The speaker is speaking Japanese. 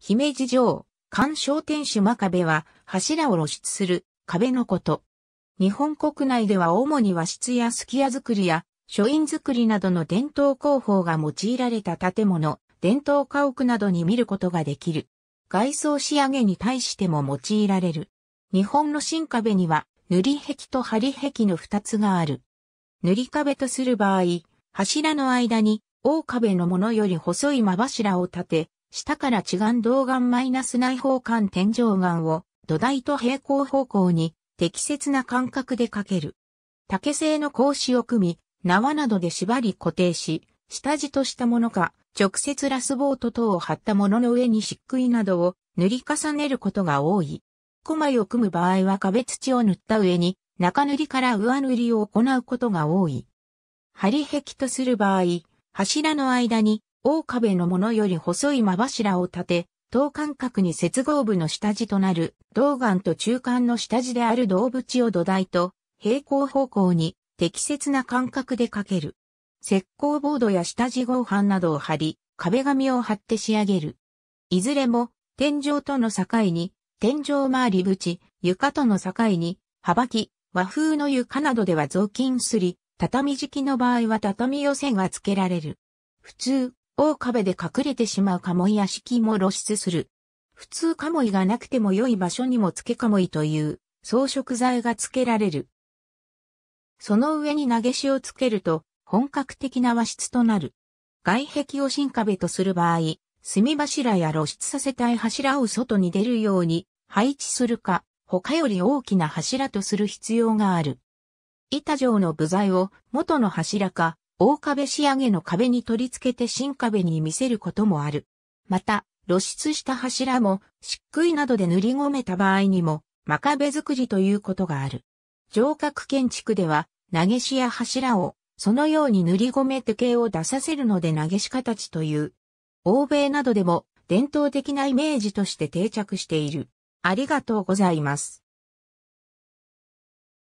姫路城、干渉天守真壁は柱を露出する壁のこと。日本国内では主に和室やすき家作りや書院作りなどの伝統工法が用いられた建物、伝統家屋などに見ることができる。外装仕上げに対しても用いられる。日本の新壁には塗り壁と張り壁の二つがある。塗り壁とする場合、柱の間に大壁のものより細い間柱を立て、下から地眼動岩マイナス内方管天井岩を土台と平行方向に適切な間隔でかける。竹製の格子を組み、縄などで縛り固定し、下地としたものか、直接ラスボート等を貼ったものの上に漆喰などを塗り重ねることが多い。コマを組む場合は壁土を塗った上に中塗りから上塗りを行うことが多い。張り壁とする場合、柱の間に大壁のものより細い間柱を立て、等間隔に接合部の下地となる、銅眼と中間の下地である銅縁を土台と、平行方向に適切な間隔でかける。石膏ボードや下地合板などを貼り、壁紙を貼って仕上げる。いずれも、天井との境に、天井周り縁、床との境に、幅木、和風の床などでは雑巾すり、畳敷きの場合は畳寄せが付けられる。普通、大壁で隠れてしまうカモイ屋敷も露出する。普通カモイがなくても良い場所にも付けカモイという装飾材が付けられる。その上に投げしをつけると本格的な和室となる。外壁を新壁とする場合、墨柱や露出させたい柱を外に出るように配置するか、他より大きな柱とする必要がある。板状の部材を元の柱か大壁仕上げの壁に取り付けて新壁に見せることもある。また、露出した柱も漆喰などで塗り込めた場合にも、真壁作りということがある。城郭建築では、投げしや柱を、そのように塗り込めて形を出させるので投げし形という。欧米などでも伝統的なイメージとして定着している。ありがとうございます。